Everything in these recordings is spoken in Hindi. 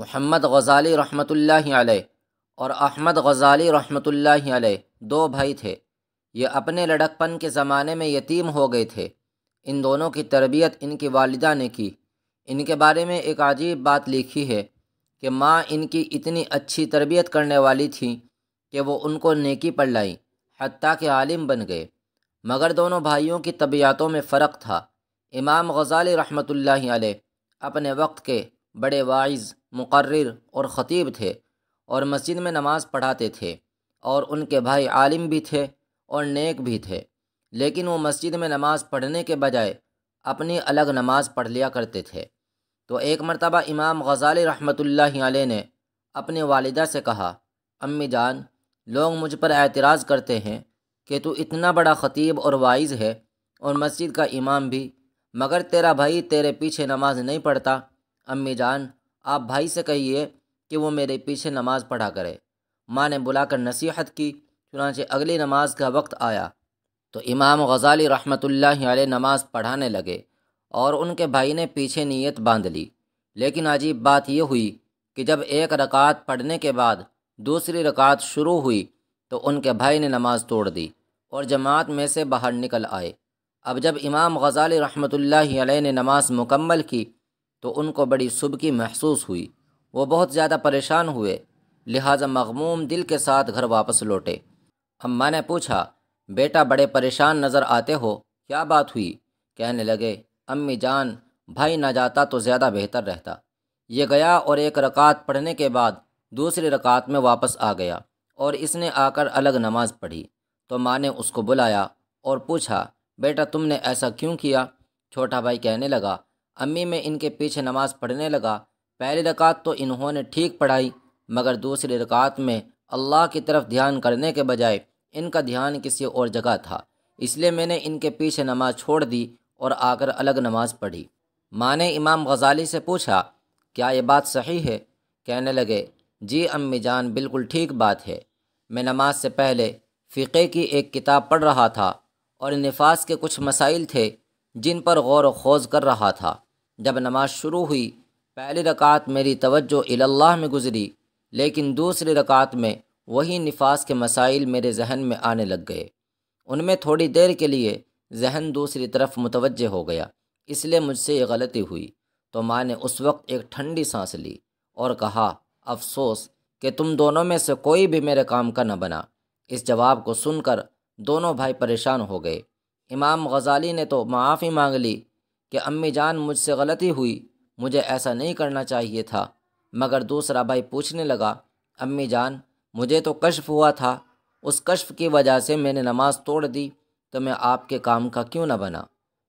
मोहम्मद गज़ाली रहमतुल्लाह अलैह और अहमद गज़ाली रहमतुल्लाह अलैह दो भाई थे ये अपने लड़कपन के ज़माने में यतीम हो गए थे इन दोनों की तरबियत इनकी वालदा ने की इनके बारे में एक अजीब बात लिखी है कि माँ इनकी इतनी अच्छी तरबियत करने वाली थी कि वो उनको नेकी पर लाई हती के आलिम बन गए मगर दोनों भाइयों की तबीयतों में फ़र्क था इमाम गज़ाली रहमतुल्लाह अलैह अपने वक्त के बड़े वाइज़ मुकर्र और ख़तीब थे और मस्जिद में नमाज़ पढ़ाते थे और उनके भाई आलिम भी थे और नेक भी थे लेकिन वो मस्जिद में नमाज़ पढ़ने के बजाय अपनी अलग नमाज पढ़ लिया करते थे तो एक मरतबा इमाम गज़ाली रहमतुल्लाह आलह ने अपने वालदा से कहा अम्मी जान लोग मुझ पर एतराज़ करते हैं कि तू इतना बड़ा ख़तीब और वाइज़ है और मस्जिद का इमाम भी मगर तेरा भाई तेरे पीछे नमाज नहीं पढ़ता अम्मी जान आप भाई से कहिए कि वो मेरे पीछे नमाज़ पढ़ा करे माँ ने बुलाकर नसीहत की चुनाचे अगली नमाज का वक्त आया तो इमाम गज़ाली रहमत अलैह नमाज पढ़ाने लगे और उनके भाई ने पीछे नीयत बांध ली लेकिन अजीब बात यह हुई कि जब एक रकात पढ़ने के बाद दूसरी रकात शुरू हुई तो उनके भाई ने नमाज़ तोड़ दी और जमात में से बाहर निकल आए अब जब इमाम गज़ाली रहमत अलैह ने नमाज मुकम्मल की तो उनको बड़ी सुबकी महसूस हुई वो बहुत ज़्यादा परेशान हुए लिहाजा मगमूम दिल के साथ घर वापस लौटे अम्मा ने पूछा बेटा बड़े परेशान नज़र आते हो क्या बात हुई कहने लगे अम्मी जान भाई ना जाता तो ज़्यादा बेहतर रहता ये गया और एक रकात पढ़ने के बाद दूसरी रकात में वापस आ गया और इसने आकर अलग नमाज पढ़ी तो माँ ने उसको बुलाया और पूछा बेटा तुमने ऐसा क्यों किया छोटा भाई कहने लगा अम्मी में इनके पीछे नमाज पढ़ने लगा पहली रकात तो इन्होंने ठीक पढ़ाई मगर दूसरी रकात में अल्लाह की तरफ ध्यान करने के बजाय इनका ध्यान किसी और जगह था इसलिए मैंने इनके पीछे नमाज छोड़ दी और आकर अलग नमाज पढ़ी माँ ने इमाम गजाली से पूछा क्या ये बात सही है कहने लगे जी अम्मी जान बिल्कुल ठीक बात है मैं नमाज से पहले फ़िक़े की एक किताब पढ़ रहा था और नफास के कुछ मसाइल थे जिन पर गौर खोज कर रहा था जब नमाज शुरू हुई पहली रकात मेरी तवज्जो इल्लाह में गुजरी लेकिन दूसरी रकात में वही निफास के मसाइल मेरे जहन में आने लग गए उनमें थोड़ी देर के लिए जहन दूसरी तरफ मुतवजह हो गया इसलिए मुझसे ये गलती हुई तो माँ ने उस वक्त एक ठंडी सांस ली और कहा अफसोस कि तुम दोनों में से कोई भी मेरे काम का न बना इस जवाब को सुनकर दोनों भाई परेशान हो गए इमाम गजाली ने तो माफ़ी मांग ली कि अम्मी जान मुझसे गलती हुई मुझे ऐसा नहीं करना चाहिए था मगर दूसरा भाई पूछने लगा अम्मी जान मुझे तो कशफ हुआ था उस कशफ की वजह से मैंने नमाज़ तोड़ दी तो मैं आपके काम का क्यों ना बना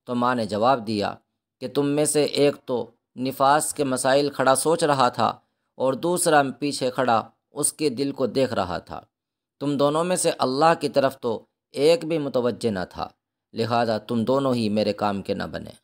तो माँ ने जवाब दिया कि तुम में से एक तो निफास के मसाइल खड़ा सोच रहा था और दूसरा पीछे खड़ा उसके दिल को देख रहा था तुम दोनों में से अल्लाह की तरफ तो एक भी मुतवजह न था लिहाजा तुम दोनों ही मेरे काम के ना बने